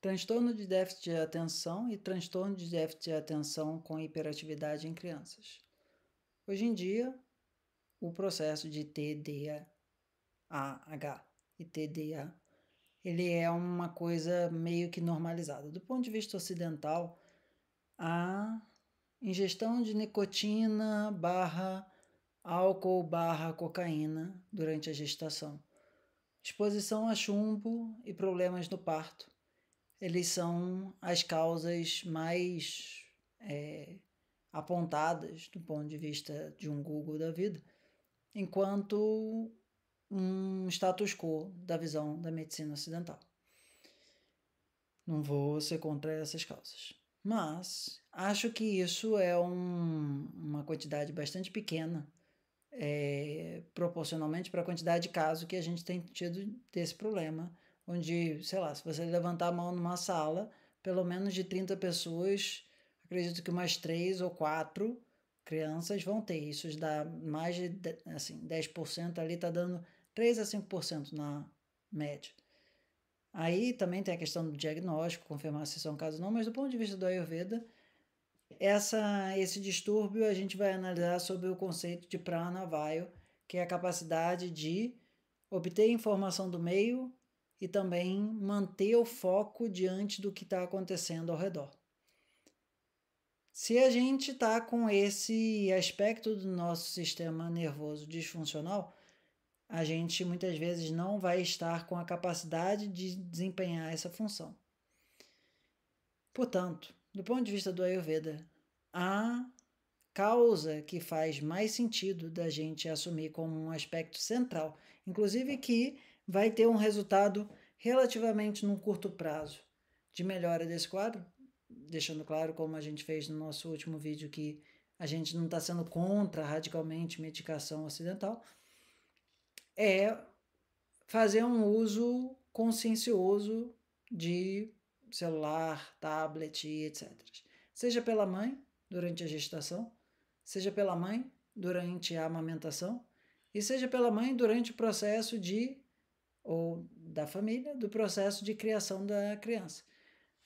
transtorno de déficit de atenção e transtorno de déficit de atenção com hiperatividade em crianças. Hoje em dia, o processo de TDAH e TDA ele é uma coisa meio que normalizada. Do ponto de vista ocidental, a ingestão de nicotina barra álcool barra cocaína durante a gestação, exposição a chumbo e problemas no parto eles são as causas mais é, apontadas do ponto de vista de um Google da vida, enquanto um status quo da visão da medicina ocidental. Não vou ser contra essas causas. Mas acho que isso é um, uma quantidade bastante pequena, é, proporcionalmente para a quantidade de casos que a gente tem tido desse problema onde, sei lá, se você levantar a mão numa sala, pelo menos de 30 pessoas, acredito que umas 3 ou 4 crianças vão ter. Isso dá mais de assim, 10% ali, está dando 3 a 5% na média. Aí também tem a questão do diagnóstico, confirmar se isso é um caso ou não, mas do ponto de vista do Ayurveda, essa, esse distúrbio a gente vai analisar sobre o conceito de pranavayu, que é a capacidade de obter informação do meio e também manter o foco diante do que está acontecendo ao redor. Se a gente está com esse aspecto do nosso sistema nervoso disfuncional, a gente muitas vezes não vai estar com a capacidade de desempenhar essa função. Portanto, do ponto de vista do Ayurveda, a causa que faz mais sentido da gente assumir como um aspecto central, inclusive que vai ter um resultado relativamente num curto prazo de melhora desse quadro, deixando claro, como a gente fez no nosso último vídeo, que a gente não está sendo contra radicalmente medicação ocidental, é fazer um uso consciencioso de celular, tablet etc. Seja pela mãe durante a gestação, seja pela mãe durante a amamentação e seja pela mãe durante o processo de ou da família do processo de criação da criança.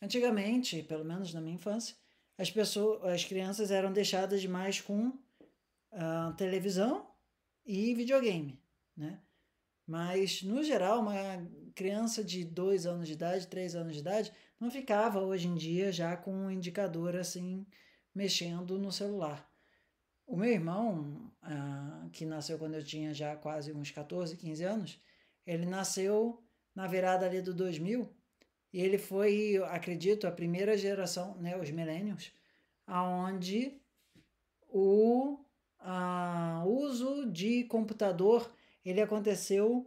Antigamente, pelo menos na minha infância, as pessoas, as crianças eram deixadas mais com uh, televisão e videogame, né? Mas no geral, uma criança de dois anos de idade, três anos de idade, não ficava hoje em dia já com um indicador assim mexendo no celular. O meu irmão, uh, que nasceu quando eu tinha já quase uns 14, 15 anos, ele nasceu na virada ali do 2000 e ele foi, acredito, a primeira geração, né, os milênios, aonde o a, uso de computador ele aconteceu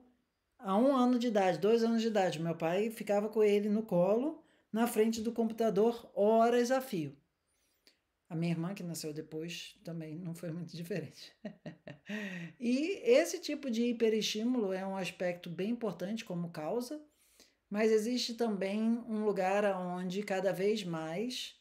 a um ano de idade, dois anos de idade. Meu pai ficava com ele no colo, na frente do computador, horas a fio. A minha irmã, que nasceu depois, também não foi muito diferente. e esse tipo de hiperestímulo é um aspecto bem importante como causa, mas existe também um lugar onde cada vez mais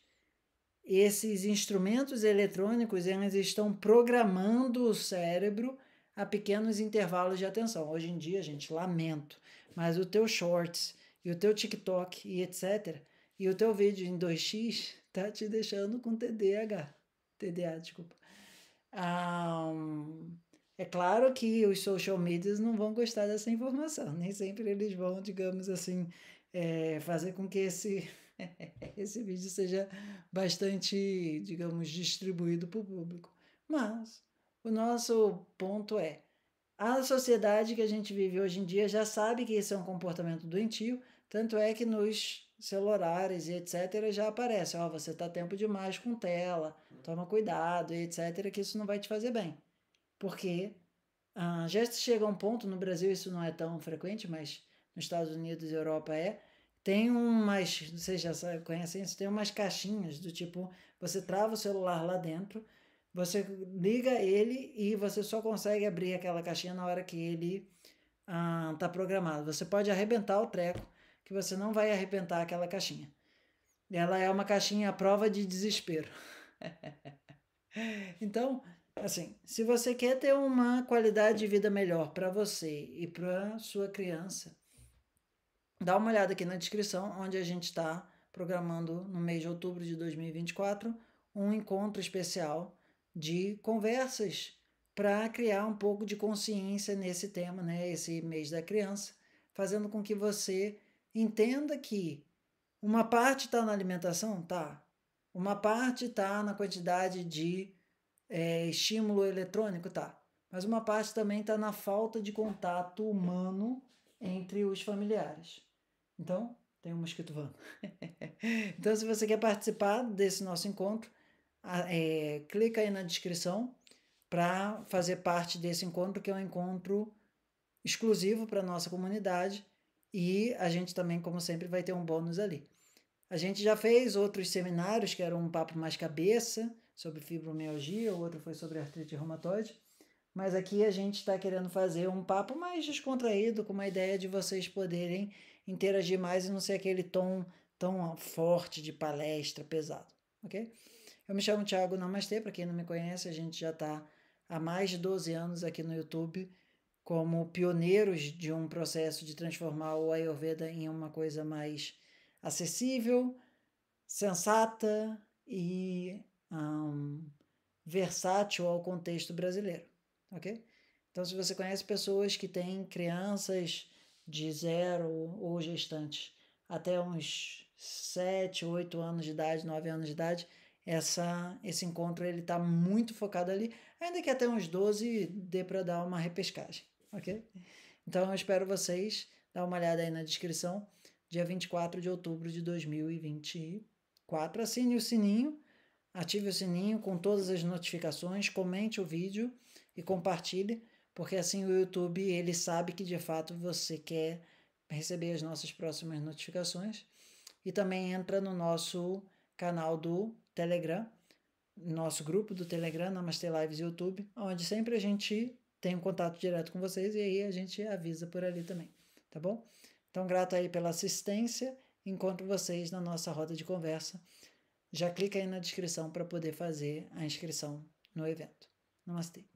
esses instrumentos eletrônicos eles estão programando o cérebro a pequenos intervalos de atenção. Hoje em dia, gente, lamento, mas o teu shorts e o teu TikTok e etc e o teu vídeo em 2x tá te deixando com TDAH. TDA, desculpa. Um, ah, é claro que os social medias não vão gostar dessa informação. Nem sempre eles vão, digamos assim, é, fazer com que esse, esse vídeo seja bastante, digamos, distribuído para o público. Mas o nosso ponto é: a sociedade que a gente vive hoje em dia já sabe que esse é um comportamento doentio, tanto é que nos celulares e etc., já aparece, ó, oh, você está tempo demais com tela, toma cuidado e etc., que isso não vai te fazer bem. Porque ah, já chega a um ponto, no Brasil isso não é tão frequente, mas nos Estados Unidos e Europa é, tem umas, vocês já conhecem isso, tem umas caixinhas do tipo, você trava o celular lá dentro, você liga ele e você só consegue abrir aquela caixinha na hora que ele está ah, tá programado. Você pode arrebentar o treco, que você não vai arrebentar aquela caixinha. Ela é uma caixinha à prova de desespero. então, assim, se você quer ter uma qualidade de vida melhor para você e para sua criança, dá uma olhada aqui na descrição onde a gente está programando no mês de outubro de 2024 um encontro especial de conversas para criar um pouco de consciência nesse tema, né? Esse mês da criança, fazendo com que você Entenda que uma parte está na alimentação? Tá. Uma parte está na quantidade de é, estímulo eletrônico? Tá. Mas uma parte também está na falta de contato humano entre os familiares. Então, tem um mosquito voando. então, se você quer participar desse nosso encontro, é, clica aí na descrição para fazer parte desse encontro, que é um encontro exclusivo para a nossa comunidade e a gente também, como sempre, vai ter um bônus ali. A gente já fez outros seminários, que eram um papo mais cabeça, sobre fibromialgia, o outro foi sobre artrite reumatoide. Mas aqui a gente está querendo fazer um papo mais descontraído, com uma ideia de vocês poderem interagir mais e não ser aquele tom tão forte de palestra pesado, ok? Eu me chamo Thiago Namastê, para quem não me conhece, a gente já está há mais de 12 anos aqui no YouTube como pioneiros de um processo de transformar o Ayurveda em uma coisa mais acessível, sensata e um, versátil ao contexto brasileiro, ok? Então, se você conhece pessoas que têm crianças de zero ou gestantes até uns 7, 8 anos de idade, 9 anos de idade, essa, esse encontro ele está muito focado ali, ainda que até uns 12 dê para dar uma repescagem ok? Então eu espero vocês. Dá uma olhada aí na descrição. Dia 24 de outubro de 2024. Assine o sininho, ative o sininho com todas as notificações, comente o vídeo e compartilhe, porque assim o YouTube ele sabe que de fato você quer receber as nossas próximas notificações. E também entra no nosso canal do Telegram, nosso grupo do Telegram, Namaste Lives YouTube, onde sempre a gente tem um contato direto com vocês e aí a gente avisa por ali também, tá bom? Então, grato aí pela assistência. Encontro vocês na nossa roda de conversa. Já clica aí na descrição para poder fazer a inscrição no evento. Namastê.